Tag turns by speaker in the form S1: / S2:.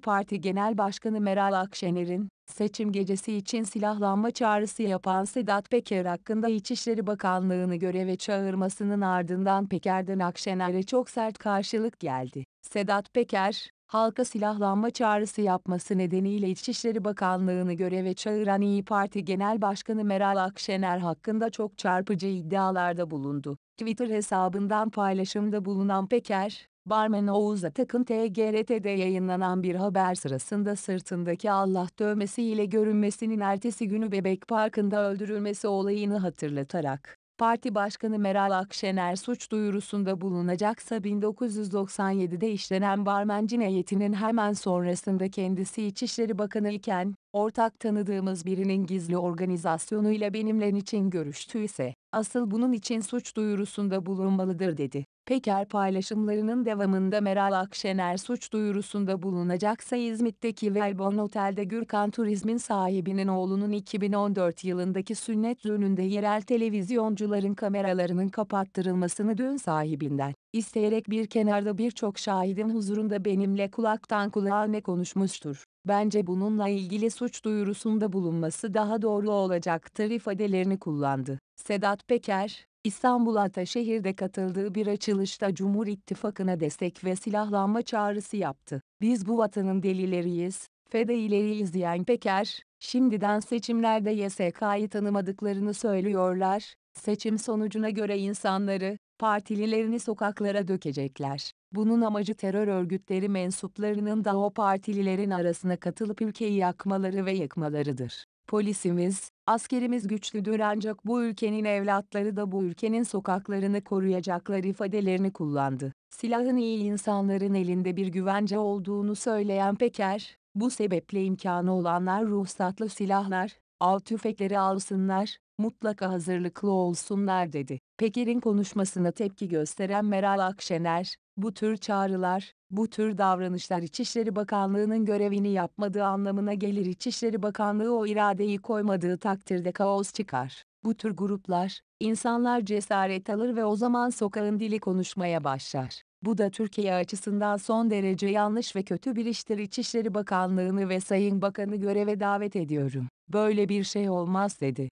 S1: Parti Genel Başkanı Meral Akşener'in, seçim gecesi için silahlanma çağrısı yapan Sedat Peker hakkında İçişleri Bakanlığı'nı göreve çağırmasının ardından Peker'den Akşener'e çok sert karşılık geldi. Sedat Peker, halka silahlanma çağrısı yapması nedeniyle İçişleri Bakanlığı'nı göreve çağıran İyi Parti Genel Başkanı Meral Akşener hakkında çok çarpıcı iddialarda bulundu. Twitter hesabından paylaşımda bulunan Peker, Barmen Oğuz Atak'ın TGRT'de yayınlanan bir haber sırasında sırtındaki Allah dövmesiyle görünmesinin ertesi günü Bebek Parkı'nda öldürülmesi olayını hatırlatarak, Parti Başkanı Meral Akşener suç duyurusunda bulunacaksa 1997'de işlenen barmen cinayetinin hemen sonrasında kendisi İçişleri Bakanı iken, ortak tanıdığımız birinin gizli organizasyonuyla benimle için görüştüyse, asıl bunun için suç duyurusunda bulunmalıdır dedi. Peker paylaşımlarının devamında Meral Akşener suç duyurusunda bulunacaksa İzmit'teki Velbon Otel'de Gürkan Turizm'in sahibinin oğlunun 2014 yılındaki sünnet düğününde yerel televizyoncuların kameralarının kapattırılmasını dün sahibinden İsteyerek bir kenarda birçok şahidin huzurunda benimle kulaktan kulağa ne konuşmuştur. Bence bununla ilgili suç duyurusunda bulunması daha doğru olacaktır ifadelerini kullandı. Sedat Peker, İstanbul Ataşehir'de katıldığı bir açılışta Cumhur İttifakı'na destek ve silahlanma çağrısı yaptı. Biz bu vatanın delileriyiz, fedaileriyiz diyen Peker, şimdiden seçimlerde YSK'yı tanımadıklarını söylüyorlar, seçim sonucuna göre insanları, partililerini sokaklara dökecekler. Bunun amacı terör örgütleri mensuplarının da o partililerin arasına katılıp ülkeyi yakmaları ve yıkmalarıdır. Polisimiz, askerimiz güçlüdür ancak bu ülkenin evlatları da bu ülkenin sokaklarını koruyacaklar ifadelerini kullandı. Silahın iyi insanların elinde bir güvence olduğunu söyleyen Peker, bu sebeple imkanı olanlar ruhsatlı silahlar, al tüfekleri alsınlar, mutlaka hazırlıklı olsunlar dedi. Peker'in konuşmasına tepki gösteren Meral Akşener, bu tür çağrılar, bu tür davranışlar İçişleri Bakanlığı'nın görevini yapmadığı anlamına gelir. İçişleri Bakanlığı o iradeyi koymadığı takdirde kaos çıkar. Bu tür gruplar, insanlar cesaret alır ve o zaman sokağın dili konuşmaya başlar. Bu da Türkiye açısından son derece yanlış ve kötü bir iştir. İçişleri Bakanlığı'nı ve Sayın Bakan'ı göreve davet ediyorum. Böyle bir şey olmaz dedi.